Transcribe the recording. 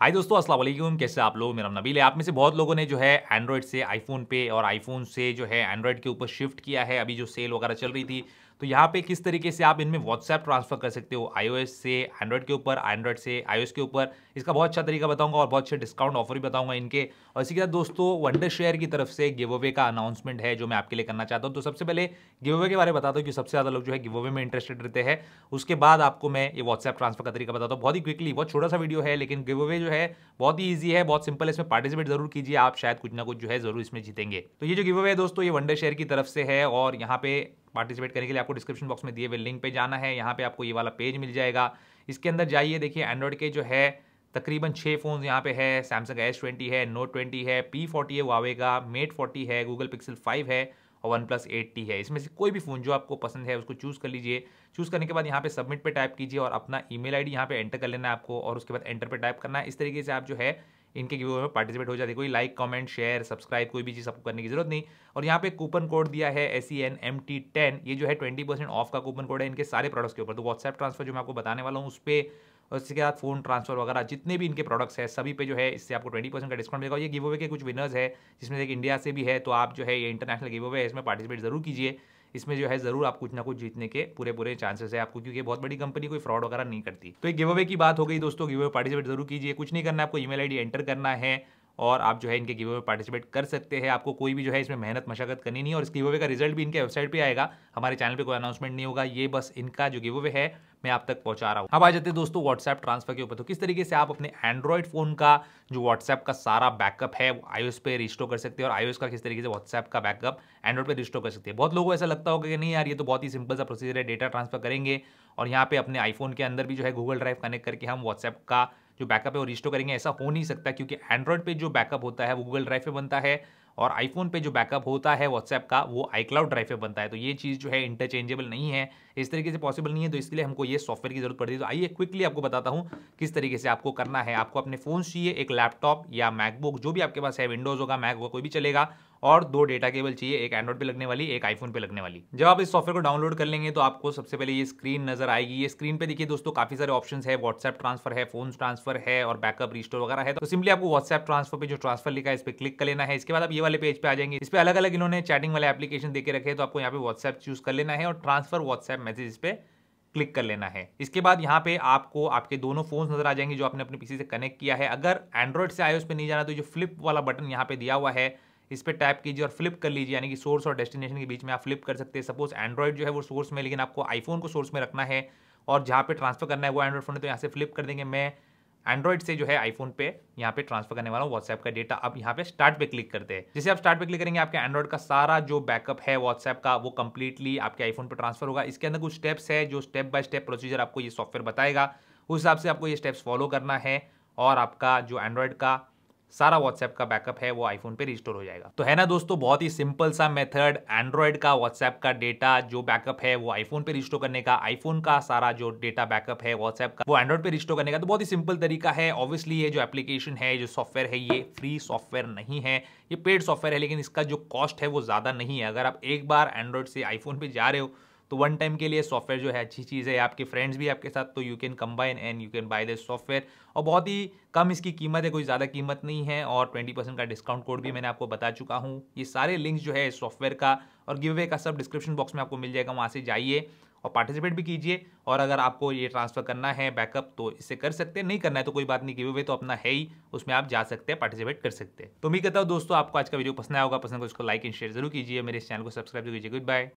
हाय दोस्तों अस्सलाम वालेकुम कैसे आप लोग मेरा नबील है आप में से बहुत लोगों ने जो है एंड्रॉयड से आईफोन पे और आईफोन से जो है एंड्रॉयड के ऊपर शिफ्ट किया है अभी जो सेल वगैरह चल रही थी तो यहाँ पे किस तरीके से आप इनमें व्हाट्सएप ट्रांसफर कर सकते हो आईओएस से एंड्रॉयड के ऊपर एंड्रॉयड से आईओएस के ऊपर इसका बहुत अच्छा तरीका बताऊंगा और बहुत अच्छे डिस्काउंट ऑफर भी बताऊंगा इनके और इसी के साथ दोस्तों वंडर शेयर की तरफ से गिव अवे का अनाउंसमेंट है जो मैं आपके लिए करना चाहता हूँ तो सबसे पहले गिव अवे के बारे में बताता हूँ कि सबसे ज़्यादा लोग जो है गिव अवे में इंटरेस्टेड रहते हैं उसके बाद आपको मैं ये व्हाट्सएप ट्रांसफर का तरीका बताता हूँ बहुत ही क्विकली बहुत छोटा सा वीडियो है लेकिन गिव अवे जो है बहुत ही ईजी है बहुत सिंपल इसमें पार्टिसिपेट जरूर कीजिए आप शायद कुछ ना कुछ जो है जरूर इसमें जीतेंगे तो ये जो गिव अवे है दोस्तों ये वंडर शेयर की तरफ से है और यहाँ पे पार्टिसिपेट करने के लिए आपको डिस्क्रिप्शन बॉक्स में दिए हुए लिंक पे जाना है यहाँ पे आपको ये वाला पेज मिल जाएगा इसके अंदर जाइए देखिए एंड्रॉइड के जो है तकरीबन छः फ़ोन यहाँ पे है सैमसंग एस ट्वेंटी है नोट ट्वेंटी है पी फोर्टी है वावे का मेट फोर्टी है गूगल पिक्सल फाइव है और वन प्लस एट टी है इसमें से कोई भी फ़ोन जो आपको पसंद है उसको चूज़ कर लीजिए चूज़ करने के बाद यहाँ पे सबमिट पे टाइप कीजिए और अपना ईमेल आईडी यहाँ पे एंटर कर लेना है आपको और उसके बाद एंटर पे टाइप करना है इस तरीके से आप जो है इनके गिव में पार्टिसिपेट हो जाते कोई लाइक कमेंट शेयर सब्सक्राइब कोई भी चीज़ सबको करने की जरूरत नहीं और यहाँ पे कूपन कोड दिया है S C N M T ten ये जो है ट्वेंटी परसेंट ऑफ का कूपन कोड है इनके सारे प्रोडक्ट्स के ऊपर तो व्हाट्सएप ट्रांसफर जो मैं आपको बताने वाला हूँ उस पर और इसके बाद फोन ट्रांसफर वगैरह जितने भी इनके प्रोडक्ट्स हैं सभी पे जो है इससे आपको ट्वेंटी परसेंट का डिस्काउंट मिलेगा ये गिव अवे के कुछ विनर्स है जिसमें से एक इंडिया से भी है तो आप जो है ये इंटरनेशनल गिव अवे है इसमें पार्टिसिपेट जरूर कीजिए इसमें जो है ज़रूर आप कुछ ना कुछ जीतने के पूरे पूरे चांसेस है आपको क्योंकि बहुत बड़ी कंपनी कोई फ्रॉड वगैरह नहीं करती तो एक गिव अवे की बात हो गई दोस्तों गिव अवे पार्टिसिपेट जरूर कीजिए कुछ नहीं करना आपको ईमेल आईडी एंटर करना है और आप जो है इनके गिवे में पार्टिसिपेट कर सकते हैं आपको कोई भी जो है इसमें मेहनत मशक्कत करनी नहीं और इस गिवे का रिजल्ट भी इनके वेबसाइट पर आएगा हमारे चैनल पर कोई अनाउंसमेंट नहीं होगा ये बस इनका जो गिवे है मैं आप तक पहुंचा रहा हूँ अब आ जाते हैं दोस्तों व्हाट्सएप ट्रांसफर के ऊपर तो किस तरीके से आप अपने एंड्रॉयड फोन का जो व्हाट्सएप का सारा बैकअप है वो पे रिस्टोर कर सकते हैं और आईओएस का किस तरीके से व्हाट्सएप का बैकअप एंड्रॉइड पे रिस्टोर कर सकते हैं बहुत लोगों को ऐसा लगता होगा कि नहीं यार ये तो बहुत ही सिंपल सा प्रोसीजर है डेटा ट्रांसफर करेंगे और यहाँ पे अपने आईफोन के अंदर भी जो है गूगल ड्राइव कनेक्ट करके हम व्हाट्सएप का जो बैकअप है वो रिस्टोर करेंगे ऐसा हो नहीं सकता क्योंकि एंड्रॉयड पे जो बैकअप होता है वो गूगल ड्राइव पे बनता है और आईफोन पे जो बैकअप होता है व्हाट्सएप का वो आईक्लाउड ड्राइव पे बनता है तो ये चीज़ जो है इंटरचेंजेबल नहीं है इस तरीके से पॉसिबल नहीं है तो इसके लिए हमको ये सॉफ्टवेयर की जरूरत पड़ती है तो आइए क्विकली आपको बताता हूँ किस तरीके से आपको करना है आपको अपने फ़ोन चाहिए एक लैपटॉप या मैकबुक जो भी आपके पास है विंडोज़ होगा मैक होगा कोई भी चलेगा और दो डेटा केबल चाहिए एक एंड्रॉइड पे लगने वाली एक आईफोन पे लगने वाली जब आप इस सॉफ्टवेयर को डाउनलोड कर लेंगे तो आपको सबसे पहले ये स्क्रीन नजर आएगी ये स्क्रीन पे देखिए दोस्तों काफी सारे ऑप्शन है व्हाट्सएप ट्रांसफर है फोन ट्रांसफर है और बैकअप रिस्टोर वगैरह है तो सिंपली आपको व्हाट्सएप ट्रांसफर पे जो ट्रांसफर लिखा है इस पर क्लिक कर लेना है इसके बाद आप ये वाले पेज पे आ जाएंगे इस पर अलग अलग इन्होंने चैटिंग वाले एप्लीकेशन देखे रखे तो आपको यहाँ पे व्हाट्सएप चूज कर लेना है और ट्रांसफर व्हाट्सएप मैसेज पे क्लिक कर लेना है इसके बाद यहाँ पे आपको आपके दोनों फोन नजर आ जाएंगे जो आपने अपने पीसी से कनेक्ट किया है अगर एंड्रॉइड से उस पर नहीं जाना तो जो फ्लिप वाला बटन यहाँ पे दिया हुआ है इस पर टैप कीजिए और फ्लिप कर लीजिए यानी कि सोर्स और डेस्टिनेशन के बीच में आप फ्लिप कर सकते हैं सपोज एंड्रॉइड जो है वो सोर्स में लेकिन आपको आईफोन को सोर्स में रखना है और जहाँ पे ट्रांसफर करना है वो एंड्रॉइड फोन है तो यहाँ से फ्लिप कर देंगे मैं एंड्रॉइड से जो है आईफोन पे यहाँ पे ट्रांसफर करने वाला हूँ व्हाट्सएप का डेटा अब यहाँ पे स्टार्ट पे क्लिक करते हैं जैसे आप स्टार्ट पे क्लिक करेंगे आपके एंड्रॉइड का सारा जो बैकअप है व्हाट्सएप का वो कम्प्लीटली आपके आईफोन पे ट्रांसफर होगा इसके अंदर कुछ स्टेप्स है जो स्टेप बाय स्टेप प्रोसीजर आपको ये सॉफ्टवेयर बताएगा उस हिसाब से आपको ये स्टेप्स फॉलो करना है और आपका जो एंड्रॉइड का सारा व्हाट्सएप का बैकअप है वो आईफोन पे रिस्टोर हो जाएगा तो है ना दोस्तों बहुत ही सिंपल सा मेथड एंड्रॉयड का व्हाट्सएप का डेटा जो बैकअप है वो आईफोन पे रिस्टोर करने का आईफोन का सारा जो डेटा बैकअप है व्हाट्सएप का वो एंड्रॉइड पे रिस्टोर करने का तो बहुत ही सिंपल तरीका है ऑब्वियसली ये जो एप्लीकेशन है जो सॉफ्टवेयर है ये फ्री सॉफ्टवेयर नहीं है ये पेड सॉफ्टवेयर है लेकिन इसका जो कॉस्ट है वो ज़्यादा नहीं है अगर आप एक बार एंड्रॉयड से आईफोन पर जा रहे हो तो वन टाइम के लिए सॉफ्टवेयर जो है अच्छी चीज़ है आपके फ्रेंड्स भी आपके साथ तो you can combine and you can buy this software और बहुत ही कम इसकी कीमत है कोई ज़्यादा कीमत नहीं है और ट्वेंटी परसेंट का डिस्काउंट कोड भी मैंने आपको बता चुका हूँ ये सारे लिंक्स जो है इस सॉफ्टवेयर का और गिव का सब डिस्क्रिप्शन बॉक्स में आपको मिल जाएगा वहाँ से जाइए और पार्टिसिपेट भी कीजिए और अगर आपको ये ट्रांसफ़र करना है बैकअप तो इससे कर सकते हैं नहीं करना है तो कोई बात नहीं गिव अवे तो अपना है ही उसमें आप जा सकते हैं पार्टिसिपेट कर सकते हैं तो मैं कहता हूँ दोस्तों आपको आज का वीडियो पसंद आया होगा पसंद को इसको लाइक एंड शेयर जरूर कीजिए मेरे इस चैनल को सब्सक्राइब कीजिए गुड बाय